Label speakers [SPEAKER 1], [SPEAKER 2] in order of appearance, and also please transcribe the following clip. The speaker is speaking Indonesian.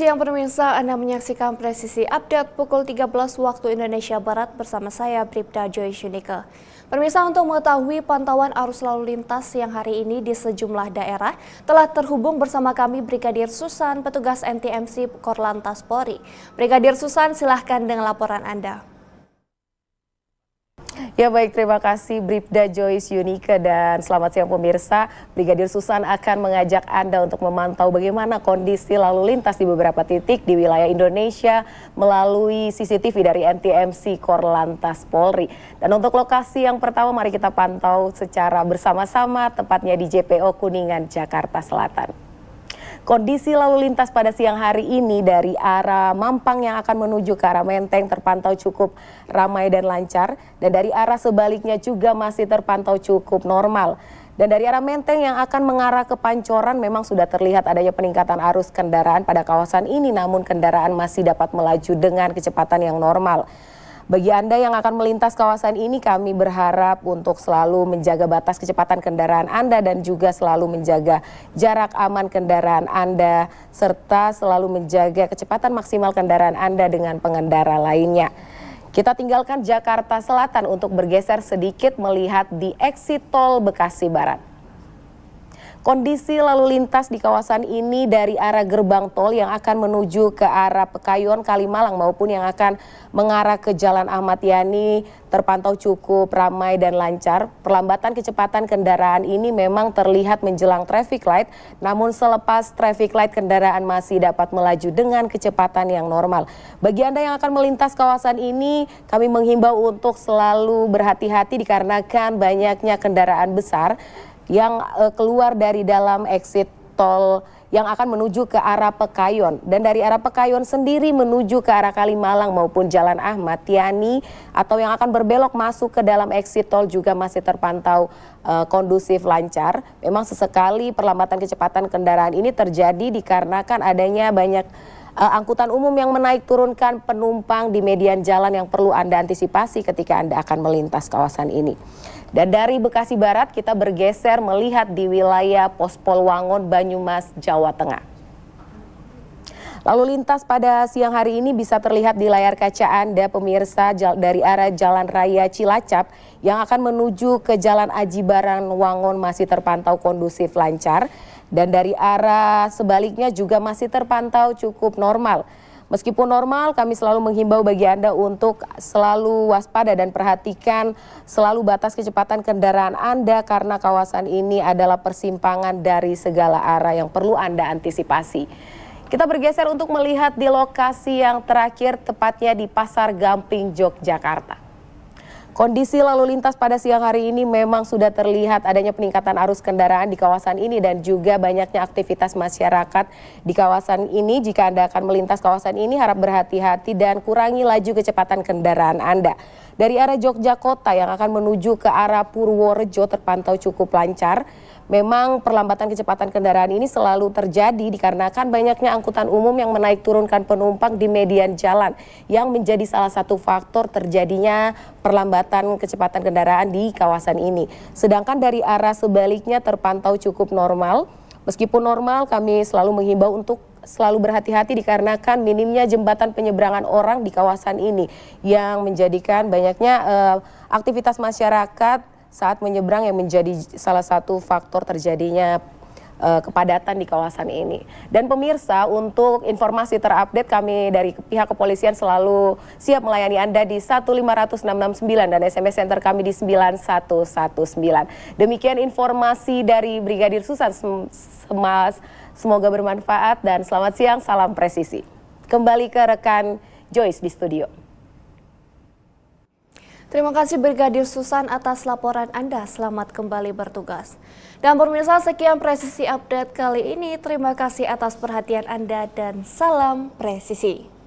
[SPEAKER 1] siang pemirsa, Anda menyaksikan presisi update pukul 13 waktu Indonesia Barat bersama saya Bribda Joy Shunika. Pemirsa untuk mengetahui pantauan arus lalu lintas yang hari ini di sejumlah daerah telah terhubung bersama kami Brigadir Susan, petugas NTMC Korlantas Polri. Brigadir Susan, silahkan dengan laporan Anda.
[SPEAKER 2] Ya baik, terima kasih Bribda Joyce Yunike dan selamat siang pemirsa. Brigadir Susan akan mengajak Anda untuk memantau bagaimana kondisi lalu lintas di beberapa titik di wilayah Indonesia melalui CCTV dari NTMC Korlantas Polri. Dan untuk lokasi yang pertama mari kita pantau secara bersama-sama tepatnya di JPO Kuningan, Jakarta Selatan. Kondisi lalu lintas pada siang hari ini dari arah Mampang yang akan menuju ke arah Menteng terpantau cukup ramai dan lancar dan dari arah sebaliknya juga masih terpantau cukup normal. Dan dari arah Menteng yang akan mengarah ke Pancoran memang sudah terlihat adanya peningkatan arus kendaraan pada kawasan ini namun kendaraan masih dapat melaju dengan kecepatan yang normal. Bagi Anda yang akan melintas kawasan ini kami berharap untuk selalu menjaga batas kecepatan kendaraan Anda dan juga selalu menjaga jarak aman kendaraan Anda serta selalu menjaga kecepatan maksimal kendaraan Anda dengan pengendara lainnya. Kita tinggalkan Jakarta Selatan untuk bergeser sedikit melihat di eksit tol Bekasi Barat. Kondisi lalu lintas di kawasan ini dari arah gerbang tol yang akan menuju ke arah Pekayon Kalimalang maupun yang akan mengarah ke Jalan Ahmad Yani terpantau cukup ramai dan lancar. Perlambatan kecepatan kendaraan ini memang terlihat menjelang traffic light, namun selepas traffic light kendaraan masih dapat melaju dengan kecepatan yang normal. Bagi Anda yang akan melintas kawasan ini, kami menghimbau untuk selalu berhati-hati dikarenakan banyaknya kendaraan besar yang uh, keluar dari dalam exit tol yang akan menuju ke arah Pekayon dan dari arah Pekayon sendiri menuju ke arah Kalimalang maupun Jalan Ahmad Yani atau yang akan berbelok masuk ke dalam exit tol juga masih terpantau uh, kondusif lancar. Memang sesekali perlambatan kecepatan kendaraan ini terjadi dikarenakan adanya banyak uh, angkutan umum yang menaik turunkan penumpang di median jalan yang perlu Anda antisipasi ketika Anda akan melintas kawasan ini. Dan dari Bekasi Barat kita bergeser melihat di wilayah Pospol Wangon, Banyumas, Jawa Tengah. Lalu lintas pada siang hari ini bisa terlihat di layar kaca Anda pemirsa dari arah Jalan Raya Cilacap yang akan menuju ke Jalan Aji Barang Wangon masih terpantau kondusif lancar dan dari arah sebaliknya juga masih terpantau cukup normal. Meskipun normal, kami selalu menghimbau bagi Anda untuk selalu waspada dan perhatikan selalu batas kecepatan kendaraan Anda karena kawasan ini adalah persimpangan dari segala arah yang perlu Anda antisipasi. Kita bergeser untuk melihat di lokasi yang terakhir, tepatnya di Pasar Gamping, Yogyakarta. Kondisi lalu lintas pada siang hari ini memang sudah terlihat adanya peningkatan arus kendaraan di kawasan ini dan juga banyaknya aktivitas masyarakat di kawasan ini. Jika Anda akan melintas kawasan ini harap berhati-hati dan kurangi laju kecepatan kendaraan Anda. Dari arah Jogja Kota yang akan menuju ke arah Purworejo terpantau cukup lancar. Memang perlambatan kecepatan kendaraan ini selalu terjadi dikarenakan banyaknya angkutan umum yang menaik turunkan penumpang di median jalan yang menjadi salah satu faktor terjadinya perlambatan peningkatan kecepatan kendaraan di kawasan ini. Sedangkan dari arah sebaliknya terpantau cukup normal. Meskipun normal, kami selalu menghimbau untuk selalu berhati-hati dikarenakan minimnya jembatan penyeberangan orang di kawasan ini yang menjadikan banyaknya uh, aktivitas masyarakat saat menyeberang yang menjadi salah satu faktor terjadinya uh, kepadatan di kawasan ini. Dan pemirsa, untuk informasi terupdate kami dari pihak kepolisian selalu siap melayani Anda di 15669 dan SMS center kami di 9119. Demikian informasi dari Brigadir Susan Semas. Semoga bermanfaat dan selamat siang, salam presisi. Kembali ke rekan Joyce di studio.
[SPEAKER 1] Terima kasih Brigadir Susan atas laporan Anda. Selamat kembali bertugas. Dan pemirsa sekian presisi update kali ini. Terima kasih atas perhatian Anda dan salam presisi.